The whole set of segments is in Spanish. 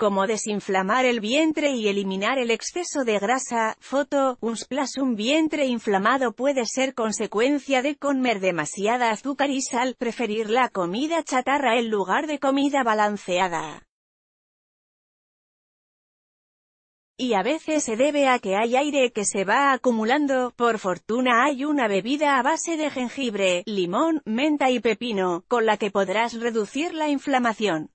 como desinflamar el vientre y eliminar el exceso de grasa. Foto, un un vientre inflamado puede ser consecuencia de comer demasiada azúcar y sal, preferir la comida chatarra en lugar de comida balanceada. y a veces se debe a que hay aire que se va acumulando, por fortuna hay una bebida a base de jengibre, limón, menta y pepino, con la que podrás reducir la inflamación.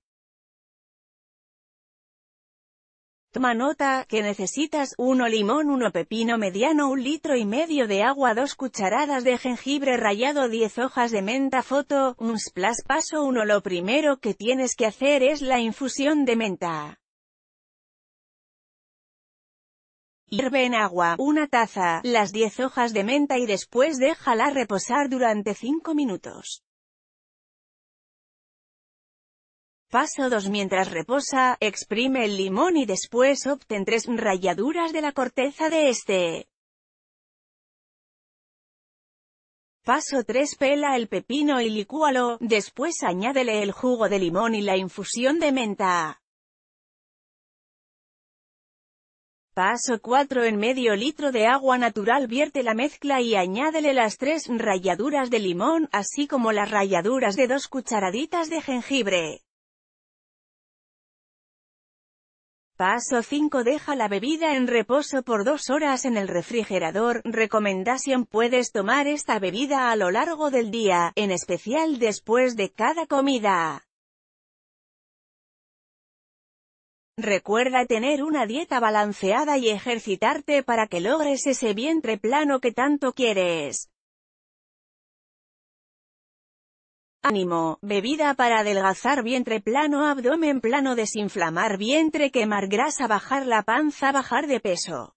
Toma nota, que necesitas 1 limón 1 pepino mediano 1 litro y medio de agua 2 cucharadas de jengibre rallado 10 hojas de menta foto, un splash paso 1 Lo primero que tienes que hacer es la infusión de menta. Hierve en agua, una taza, las 10 hojas de menta y después déjala reposar durante 5 minutos. Paso 2 mientras reposa, exprime el limón y después obtén tres ralladuras de la corteza de este. Paso 3 Pela el pepino y licúalo, después añádele el jugo de limón y la infusión de menta. Paso 4 En medio litro de agua natural vierte la mezcla y añádele las tres ralladuras de limón, así como las ralladuras de dos cucharaditas de jengibre. Paso 5 Deja la bebida en reposo por dos horas en el refrigerador. Recomendación Puedes tomar esta bebida a lo largo del día, en especial después de cada comida. Recuerda tener una dieta balanceada y ejercitarte para que logres ese vientre plano que tanto quieres. Ánimo, bebida para adelgazar vientre plano, abdomen plano, desinflamar vientre, quemar grasa, bajar la panza, bajar de peso.